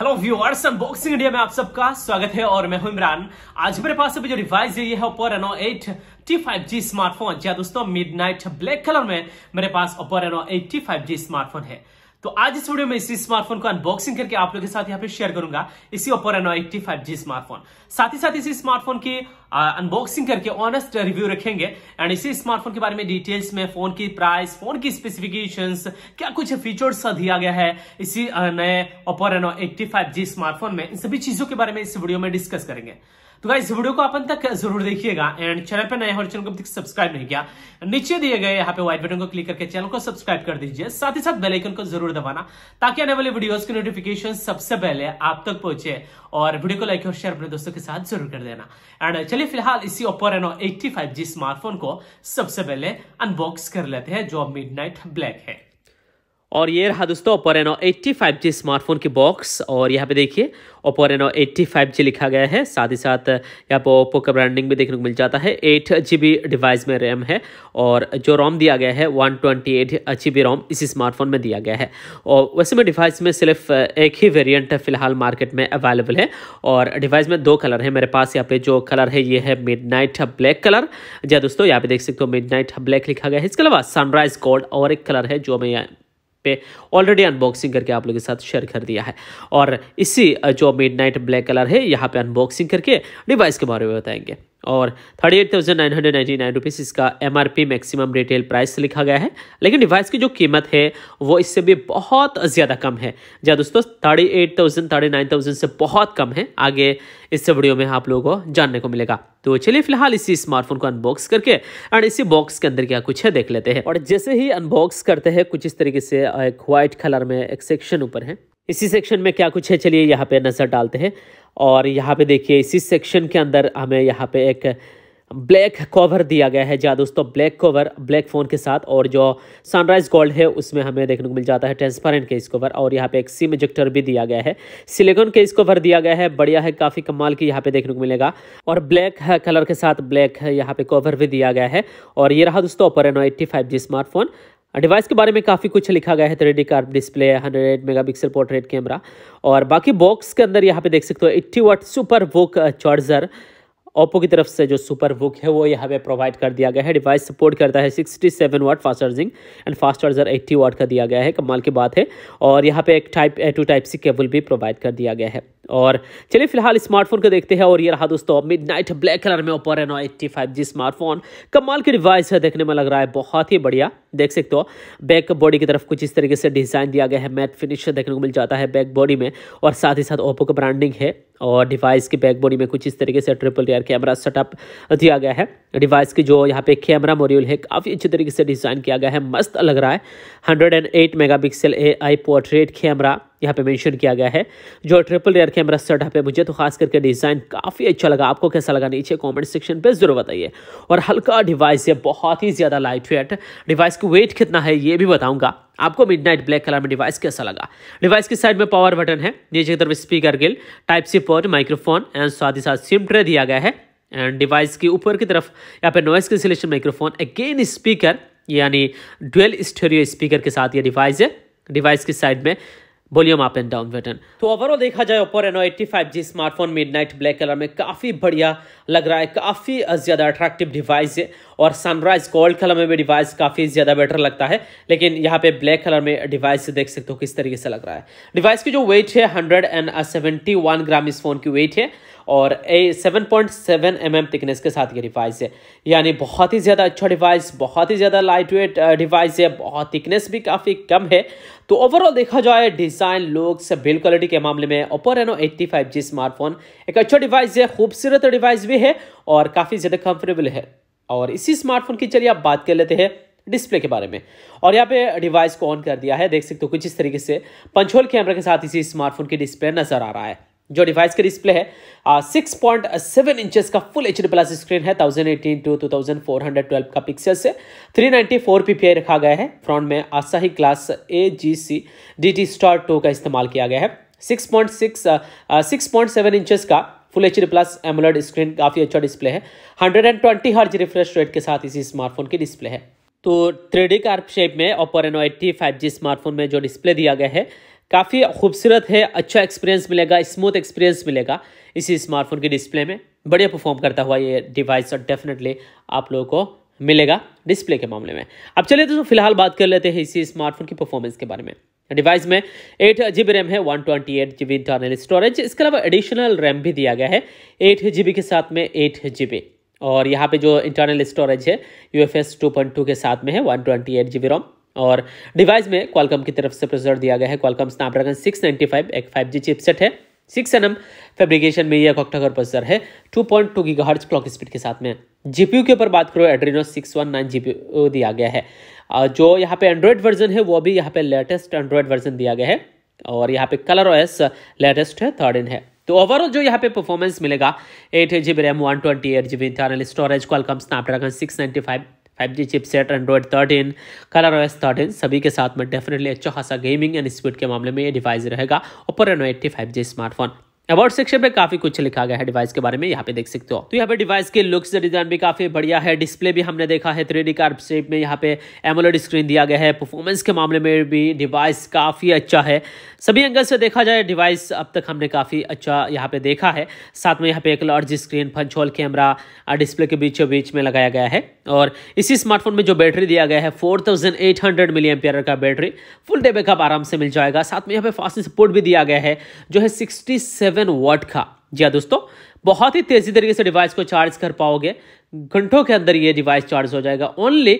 hello viewers unboxing India में आप सबका स्वागत है और मैं हूं इमरान आज मेरे पास अभी जो रिवाइज है ये है ओपो रेनो 8 जी स्मार्टफोन हाँ जी दोस्तों मिडनाइट ब्लैक कलर में मेरे पास ओपो रेनो 8 जी स्मार्टफोन है तो आज इस वीडियो में इसी स्मार्टफोन को अनबॉक्सिंग करके आप लोगों के साथ यहाँ पे शेयर करूंगा इसी Oppo Reno eighty five G smartphone साथ ही साथ इसी स्मार्टफोन की अनबॉक्सिंग करके ऑनेस्ट रिव्यू रखेंगे एंड इसी स्मार्टफोन के बारे में डिटेल्स में फोन की प्राइस फोन की स्पेसिफिकेशन क्या कुछ फीचर्स दिया गया है इसी नए Oppo Reno eighty five G smartphone में इन सभी चीजों के बारे में इस वीडियो में डिस्कस करेंगे तो इस वीडियो को अपन तक जरूर देखिएगा एंड चैनल पर नए हो चैनल को सब्सक्राइब नहीं किया नीचे दिए गए यहाँ पे व्हाइट बटन को क्लिक करके चैनल को सब्सक्राइब कर दीजिए साथ ही साथ बेलाइकन को जरूर दबाना ताकि आने वाले वीडियोज की नोटिफिकेशन सबसे पहले आप तक पहुंचे और वीडियो को लाइक और शेयर अपने दोस्तों के साथ जरूर कर देना एंड चलिए फिलहाल इसी ओप्पो रेनो एट्टी स्मार्टफोन को सबसे पहले अनबॉक्स कर लेते हैं जो मिड ब्लैक है और ये रहा दोस्तों फाइव 85G स्मार्टफोन की बॉक्स और यहाँ पे देखिए फाइव 85G लिखा गया है साथ ही साथ यहाँ पे ओप्पो का ब्रांडिंग भी देखने को मिल जाता है एट जी डिवाइस में रैम है और जो रोम दिया गया है one twenty eight G B ROM इसी स्मार्टफोन में दिया गया है और वैसे में डिवाइस में सिर्फ एक ही वेरियंट फिलहाल मार्केट में अवेलेबल है और डिवाइस में दो कलर है मेरे पास यहाँ पे जो कलर है ये है मिड ब्लैक कलर जी हाँ दोस्तों यहाँ पे देख सकते हो मिड ब्लैक लिखा गया है इसके अलावा सनराइज गोल्ड और एक कलर है जो हमें पे ऑलरेडी अनबॉक्सिंग करके आप लोगों के साथ शेयर कर दिया है और इसी जो मिड ब्लैक कलर है यहाँ पे अनबॉक्सिंग करके डिवाइस के बारे में बताएंगे और thirty eight thousand nine hundred ninety nine rupees इसका M R P maximum retail price लिखा गया है लेकिन डिवाइस की जो कीमत है वो इससे भी बहुत ज़्यादा कम है जी दोस्तों thirty eight thousand thirty nine thousand से बहुत कम है आगे इस वीडियो में आप लोगों को जानने को मिलेगा तो चलिए फिलहाल इसी स्मार्टफोन को अनबॉक्स करके एंड इसी बॉक्स के अंदर क्या कुछ है देख लेते हैं और जैसे ही अनबॉक्स करते हैं कुछ इस तरीके से एक व्हाइट कलर में एक सेक्शन ऊपर है इसी सेक्शन में क्या कुछ है चलिए यहाँ पे नज़र डालते हैं और यहाँ पे देखिए इसी सेक्शन के अंदर हमें यहाँ पे एक ब्लैक कवर दिया गया है जहाँ दोस्तों ब्लैक कवर ब्लैक फ़ोन के साथ और जो सनराइज़ गोल्ड है उसमें हमें देखने को मिल जाता है ट्रांसपेरेंट केस कवर और यहाँ पे एक सिम इजेक्टर भी दिया गया है सिलिकॉन केस कवर दिया गया है बढ़िया है काफ़ी कमाल की यहाँ पे देखने को मिलेगा और ब्लैक कलर के साथ ब्लैक यहाँ पे कवर भी दिया गया है और ये रहा दोस्तों ओपोरेनो एट्टी स्मार्टफोन डिवाइस के बारे में काफ़ी कुछ लिखा गया है three D curved display hundred eight mega megapixel portrait camera और बाकी बॉक्स के अंदर यहाँ पे देख सकते हो eighty watt super VOOC charger Oppo की तरफ से जो सुपर वोक है वो यहाँ पे प्रोवाइड कर दिया गया है डिवाइस सपोर्ट करता है sixty seven watt fast charging and fast charger eighty watt का दिया गया है कमाल की बात है और यहाँ पे एक type A to type C cable भी प्रोवाइड कर दिया गया है और चलिए फिलहाल स्मार्टफोन को देखते हैं और ये रहा दोस्तों मिड नाइट ब्लैक कलर में Oppo Reno eighty five G smartphone कमाल की डिवाइस है देखने में लग रहा है बहुत ही बढ़िया देख सकते हो बैक बॉडी की तरफ कुछ इस तरीके से डिज़ाइन दिया गया है मैट फिनिश देखने को मिल जाता है बैक बॉडी में और साथ ही साथ ओप्पो का ब्रांडिंग है और डिवाइस की बैक बॉडी में कुछ इस तरीके से ट्रिपल एयर कैमरा सेटअप दिया गया है डिवाइस की जो यहाँ पे कैमरा मॉड्यूल है काफ़ी अच्छे तरीके से डिज़ाइन किया गया है मस्त लग रहा है hundred and pixel A I portrait camera यहाँ पे मेंशन किया गया है जो ट्रिपल एयर कैमरा सेट है मुझे तो खास करके डिज़ाइन काफ़ी अच्छा लगा आपको कैसा लगा नीचे कमेंट सेक्शन पे ज़रूर बताइए और हल्का डिवाइस है बहुत ही ज़्यादा लाइट वेट डिवाइस की वेट कितना है ये भी बताऊंगा आपको मिडनाइट ब्लैक कलर में डिवाइस कैसा लगा डिवाइस की साइड में पावर बटन है नीचे की तरफ speaker grill type C port microphone and साथ ही साथ सिम ट्रे दिया गया है एंड डिवाइस के ऊपर की तरफ यहाँ पे noise cancellation microphone again speaker यानी डुअल स्टेरियो स्पीकर के साथ ये डिवाइस है डिवाइस की साइड में volume up and down button तो ओवरऑल देखा जाए Oppo Reno 85G smartphone midnight black colour में काफ़ी बढ़िया लग रहा है काफ़ी ज़्यादा अट्रैक्टिव डिवाइस है और सनराइज गोल्ड कलर में भी डिवाइस काफ़ी ज़्यादा बेटर लगता है लेकिन यहाँ पे ब्लैक कलर में डिवाइस देख सकते हो किस तरीके से लग रहा है डिवाइस की जो वेट है हंड्रेड ग्राम इस फोन की वेट है और a seven point seven M M thickness के साथ ये डिवाइस है यानी बहुत ही ज़्यादा अच्छा डिवाइस बहुत ही ज़्यादा लाइट वेट डिवाइस है बहुत थिकनेस भी काफ़ी कम है तो ओवरऑल देखा जाए डिज़ाइन लुक्स बिल्ड क्वालिटी के मामले में Oppo Reno eighty five G smartphone एक अच्छा डिवाइस है खूबसूरत डिवाइस भी है और काफ़ी ज़्यादा कम्फर्टेबल है और इसी स्मार्टफोन की चलिए आप बात कर लेते हैं डिस्प्ले के बारे में और यहाँ पे डिवाइस को ऑन कर दिया है देख सकते हो कुछ इस तरीके से पंचोल कैमरा के साथ इसी स्मार्टफोन की डिस्प्ले नज़र आ रहा है जो डिवाइस का डिस्प्ले है सिक्स पॉइंट सेवन इंचेस का full H D plus screen है thousand eighteen to two thousand four hundred twelve का पिक्सल से three ninety four P P रखा गया है फ्रंट में Asahi glass A G C D T star two का इस्तेमाल किया गया है six point six six point seven inches का full H D plus AMOLED screen काफ़ी अच्छा डिस्प्ले है hundred and twenty hertz refresh rate के साथ इसी स्मार्टफोन की डिस्प्ले है तो थ्री डी कार्प शेप में Oppo Reno eighty five G smartphone में जो डिस्प्ले दिया गया है काफ़ी खूबसूरत है अच्छा एक्सपीरियंस मिलेगा स्मूथ एक्सपीरियंस मिलेगा इसी स्मार्टफोन के डिस्प्ले में बढ़िया परफॉर्म करता हुआ ये डिवाइस और डेफिनेटली आप लोगों को मिलेगा डिस्प्ले के मामले में अब चलिए दोस्तों फिलहाल बात कर लेते हैं इसी स्मार्टफोन की परफॉर्मेंस के बारे में डिवाइस में एट जी बी रैम है one twenty eight G B internal storage इसके अलावा एडिशनल रैम भी दिया गया है एट जी बी के साथ में एट जी बी और यहाँ पे जो इंटरनल स्टोरेज है U F S two point two के साथ में है one twenty eight G B ROM और डिवाइस में क्वालकम की तरफ से प्रोसेसर दिया गया है क्वालकम स्नैपड्रैगन सिक्स एक फाइव चिपसेट है सिक्स एन फेब्रिकेशन में यह ऑक्टाकोर प्रोसेसर है two point gigahertz clock speed के साथ में जीपीयू के ऊपर बात करो Adreno six one nine G दिया गया है जो यहाँ पे एंड्रॉयड वर्जन है वो भी यहाँ पे लेटेस्ट एंड्रॉयड वर्जन दिया गया है और यहाँ पे कलर ओएस लेटेस्ट है थर्ड इन है तो ओवरऑल जो यहाँ पे परफॉर्मेंस मिलेगा eight G B RAM one twenty eight G B internal storage Qualcomm Snapdragon six ninety five five G chipset Android thirteen Color OS thirteen सभी के साथ में डेफिनेटली अच्छा खासा गेमिंग एंड स्पीड के मामले में ये डिवाइस रहेगा Oppo Reno eighty five G smartphone award section में काफी कुछ लिखा गया है डिवाइस के बारे में यहाँ पे देख सकते हो तो यहाँ पे डिवाइस के लुक्स डिजाइन भी काफी बढ़िया है डिस्प्ले भी हमने देखा है थ्री डी कार्ड शेप में यहाँ पे एमोलेड स्क्रीन दिया गया है परफॉर्मेंस के मामले में भी डिवाइस काफी अच्छा है सभी एंगल से देखा जाए डिवाइस अब तक हमने काफी अच्छा यहाँ पे देखा है साथ में यहाँ पे एक large screen punch hole camera display के बीचों बीच में लगाया गया है और इसी स्मार्टफोन में जो बैटरी दिया गया है four thousand eight hundred milli ampere का बैटरी फुल डे बैकअप आराम से मिल जाएगा साथ में यहाँ पे फास्ट सपोर्ट भी दिया गया है जो है सिक्सटी सेवन सेवन वॉट का जी हाँ दोस्तों बहुत ही तेजी तरीके से डिवाइस को चार्ज कर पाओगे घंटों के अंदर ये डिवाइस चार्ज हो जाएगा ओनली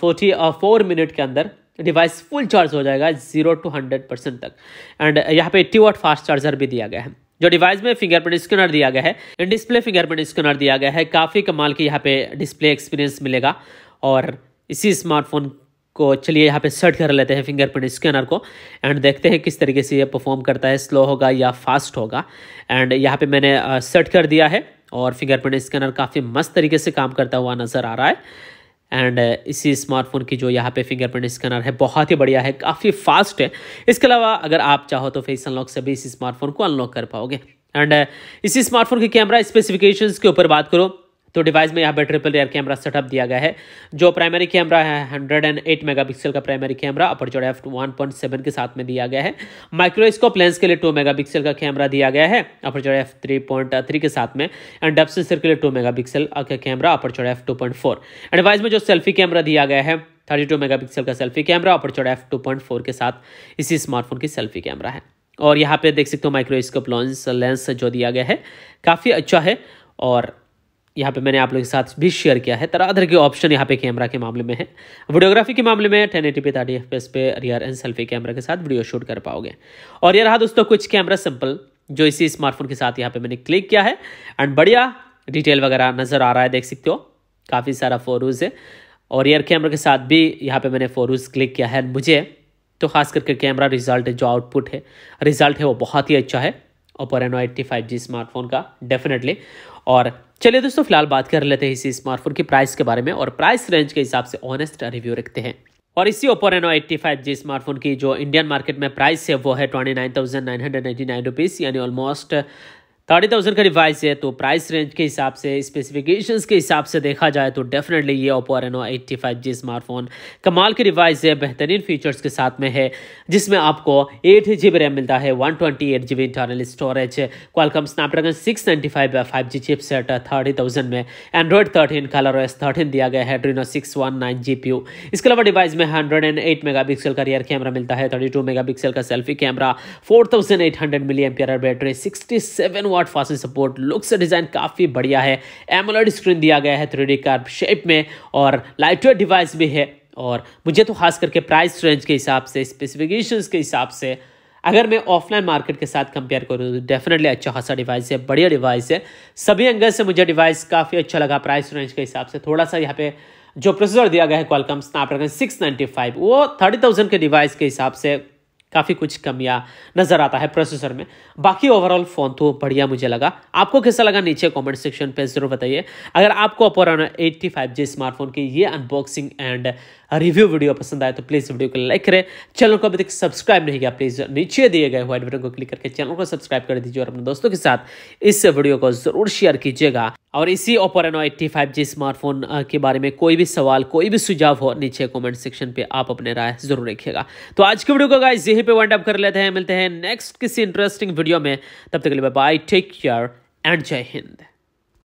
फोर्टी फोर मिनट के अंदर डिवाइस फुल चार्ज हो जाएगा जीरो टू हंड्रेड परसेंट तक एंड यहाँ पे एट्टी वाट फास्ट चार्जर भी दिया गया है जो डिवाइस में फिंगरप्रिंट स्कैनर दिया गया है एंड डिस्प्ले फिंगरप्रिंट स्कैनर दिया गया है काफ़ी कमाल की यहाँ पे डिस्प्ले एक्सपीरियंस मिलेगा और इसी स्मार्टफोन को चलिए यहाँ पे सेट कर लेते हैं फिंगरप्रिंट स्कैनर को एंड देखते हैं किस तरीके से ये परफॉर्म करता है स्लो होगा या फास्ट होगा एंड यहाँ पे मैंने सेट कर दिया है और फिंगरप्रिंट स्कैनर काफ़ी मस्त तरीके से काम करता हुआ नज़र आ रहा है एंड इसी स्मार्टफोन की जो यहाँ पे फिंगरप्रिंट स्कैनर है बहुत ही बढ़िया है काफ़ी फास्ट है इसके अलावा अगर आप चाहो तो फेस अनलॉक से भी इस स्मार्टफोन को अनलॉक कर पाओगे एंड इसी स्मार्टफोन के कैमरा स्पेसिफिकेशंस के ऊपर बात करो तो डिवाइस में यहाँ पर ट्रिपल रेयर कैमरा सेटअप दिया गया है जो प्राइमरी कैमरा है hundred and eight mega pixel का primary camera upper aperture F one point seven के साथ में दिया गया है माइक्रोस्कोप लेंस के लिए टू मेगा पिक्सल का कैमरा दिया गया है upper aperture F three point three के साथ में एंड डेप्थ सेंसर के लिए टू मेगा पिक्सल का camera upper aperture F two point four and device में जो सेल्फी कैमरा दिया गया है थर्टी टू मेगा पिक्सल का सेल्फी कैमरा अपर चौड़ा एफ टू पॉइंट फोर के साथ इसी स्मार्टफोन की सेल्फी कैमरा है और यहाँ पे देख सकते हो माइक्रोस्कोप लॉन्स लेंस जो दिया गया है काफ़ी अच्छा है और यहाँ पे मैंने आप लोगों के साथ भी शेयर किया है तरह तरह के ऑप्शन यहाँ पे कैमरा के मामले में है वीडियोग्राफी के मामले में टेन एटी पे थर्टी एफ पे रियर एंड सेल्फी कैमरा के साथ वीडियो शूट कर पाओगे और ये रहा दोस्तों कुछ कैमरा सिंपल जो इसी स्मार्टफोन के साथ यहाँ पे मैंने क्लिक किया है एंड बढ़िया डिटेल वगैरह नज़र आ रहा है देख सकते हो काफ़ी सारा फोरूज है और ईयर कैमरा के साथ भी यहाँ पे मैंने फोरूज क्लिक किया है मुझे तो खास करके कैमरा रिजल्ट जो आउटपुट है रिजल्ट है वो बहुत ही अच्छा है Oppo Reno eighty five G smartphone का डेफिनेटली और चलिए दोस्तों फिलहाल बात कर लेते हैं इसी स्मार्टफोन के प्राइस के बारे में और प्राइस रेंज के हिसाब से ऑनेस्ट रिव्यू रखते हैं और इसी ओप्पो रेनो जी स्मार्टफोन की जो इंडियन मार्केट में प्राइस है वो है twenty nine thousand nine hundred ninety nine rupees यानी ऑलमोस्ट थर्टी थाउजेंड का डिवाइस है तो प्राइस रेंज के हिसाब से स्पेसिफिकेशंस के हिसाब से देखा जाए तो डेफिनेटली ये Oppo Reno eighty five G smartphone कमाल के डिवाइस है बेहतरीन फीचर्स के साथ में है जिसमें आपको एट जी बी रैम मिलता है one twenty eight G B internal storage Qualcomm Snapdragon six ninety five five G set thirty thousand में Android thirteen Color S thirteen दिया गया है Adreno six one nine G P U इसके अलावा device में hundred and eight mega pixel का rear camera मिलता है थर्टी टू मेगा पिक्सल का selfie camera four thousand eight hundred milli M battery sixty seven watt fast support look से design काफ़ी बढ़िया है एमोलॉड स्क्रीन दिया गया है थ्री कार्ब शेप में और लाइटवेट डिवाइस भी है और मुझे तो खास करके प्राइस रेंज के हिसाब से स्पेसिफिकेशन के हिसाब से अगर मैं ऑफलाइन मार्केट के साथ कंपेयर करूँ तो डेफिनेटली अच्छा खासा डिवाइस है बढ़िया डिवाइस है सभी एंगल से मुझे डिवाइस काफ़ी अच्छा लगा प्राइस रेंज के हिसाब से थोड़ा सा यहाँ पे जो प्रोसेसर दिया गया है क्वालकम स्नैपड्रैगन फाइव वो थाउजेंड के डिवाइस के हिसाब से काफ़ी कुछ कमियाँ नज़र आता है प्रोसेसर में बाकी ओवरऑल फ़ोन तो बढ़िया मुझे लगा आपको कैसा लगा नीचे कमेंट सेक्शन पे ज़रूर बताइए अगर आपको Oppo Reno eighty five G smartphone की ये अनबॉक्सिंग एंड रिव्यू वीडियो पसंद आए तो प्लीज़ वीडियो को लाइक करें चैनल को अभी तक सब्सक्राइब नहीं किया प्लीज़ नीचे दिए गए व्हाइट बटन को क्लिक करके चैनल को सब्सक्राइब कर दीजिए और अपने दोस्तों के साथ इस वीडियो को ज़रूर शेयर कीजिएगा और इसी Oppo Reno eighty five G smartphone के बारे में कोई भी सवाल कोई भी सुझाव हो नीचे कमेंट सेक्शन पे आप अपने राय जरूर रखिएगा तो आज की वीडियो को गाइस यहीं पे वाइंड अप कर लेते हैं मिलते हैं नेक्स्ट किसी इंटरेस्टिंग वीडियो में तब तक के लिए बाय टेक केयर एंड जय हिंद